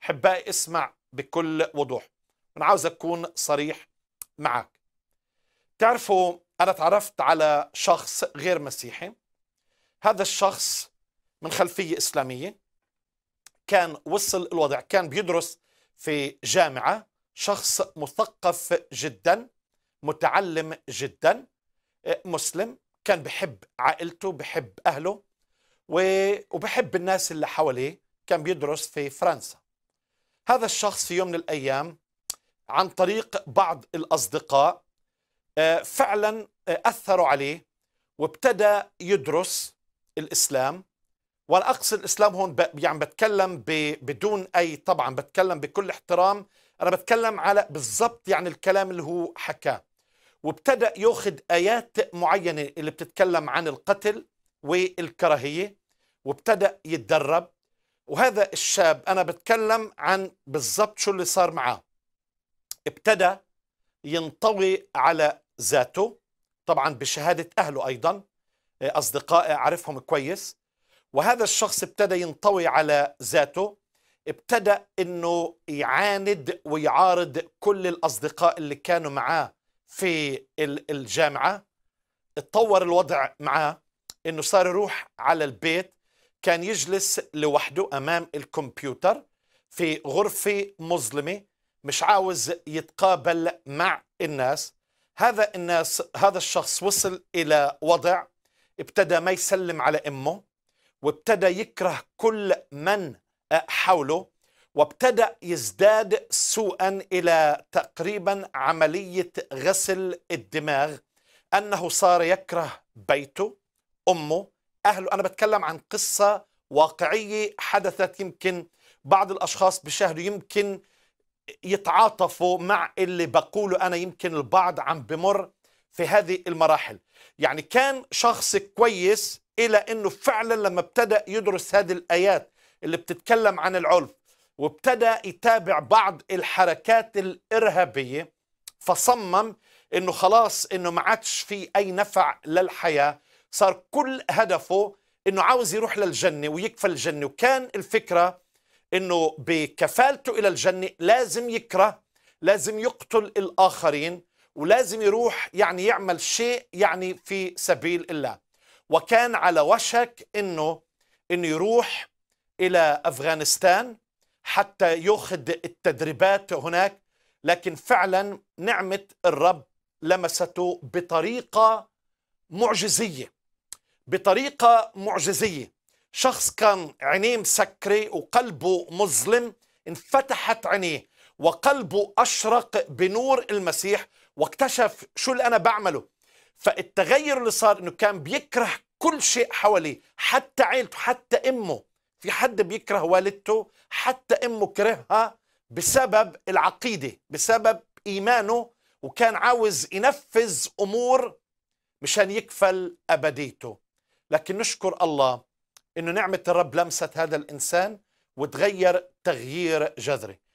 حبائي اسمع بكل وضوح أنا عاوز أكون صريح معك تعرفوا أنا تعرفت على شخص غير مسيحي هذا الشخص من خلفية إسلامية كان وصل الوضع كان بيدرس في جامعة شخص مثقف جدا متعلم جدا آه، مسلم كان بحب عائلته بحب أهله وبحب الناس اللي حواليه كان بيدرس في فرنسا هذا الشخص في يوم من الأيام عن طريق بعض الأصدقاء آه، فعلا آه، أثروا عليه وابتدى يدرس الإسلام وأنا أقصد الإسلام هون يعني بتكلم بدون أي طبعا بتكلم بكل احترام أنا بتكلم على بالضبط يعني الكلام اللي هو حكاه وابتدأ ياخذ آيات معينة اللي بتتكلم عن القتل والكراهية وابتدأ يتدرب وهذا الشاب أنا بتكلم عن بالضبط شو اللي صار معاه ابتدى ينطوي على ذاته طبعا بشهادة أهله أيضا اصدقائه أعرفهم كويس وهذا الشخص ابتدى ينطوي على ذاته ابتدى أنه يعاند ويعارض كل الأصدقاء اللي كانوا معاه في الجامعة اتطور الوضع معاه أنه صار يروح على البيت كان يجلس لوحده أمام الكمبيوتر في غرفة مظلمة مش عاوز يتقابل مع الناس هذا الناس هذا الشخص وصل إلى وضع ابتدى ما يسلم على أمه وابتدى يكره كل من حوله وابتدى يزداد سوءا إلى تقريبا عملية غسل الدماغ أنه صار يكره بيته أمه اهله انا بتكلم عن قصه واقعيه حدثت يمكن بعض الاشخاص بيشاهدوا يمكن يتعاطفوا مع اللي بقوله انا يمكن البعض عم بمر في هذه المراحل يعني كان شخص كويس الى انه فعلا لما ابتدا يدرس هذه الايات اللي بتتكلم عن العنف وابتدا يتابع بعض الحركات الارهابيه فصمم انه خلاص انه ما عادش في اي نفع للحياه صار كل هدفه انه عاوز يروح للجنه ويكفى الجنه وكان الفكره انه بكفالته الى الجنه لازم يكره لازم يقتل الاخرين ولازم يروح يعني يعمل شيء يعني في سبيل الله وكان على وشك انه انه يروح الى افغانستان حتى ياخذ التدريبات هناك لكن فعلا نعمه الرب لمسته بطريقه معجزيه بطريقة معجزية شخص كان عينيه مسكرة وقلبه مظلم انفتحت عينيه وقلبه أشرق بنور المسيح واكتشف شو اللي أنا بعمله فالتغير اللي صار أنه كان بيكره كل شيء حواليه حتى عيلته حتى أمه في حد بيكره والدته حتى أمه كرهها بسبب العقيدة بسبب إيمانه وكان عاوز ينفذ أمور مشان يكفل أبديته لكن نشكر الله انه نعمه الرب لمست هذا الانسان وتغير تغيير جذري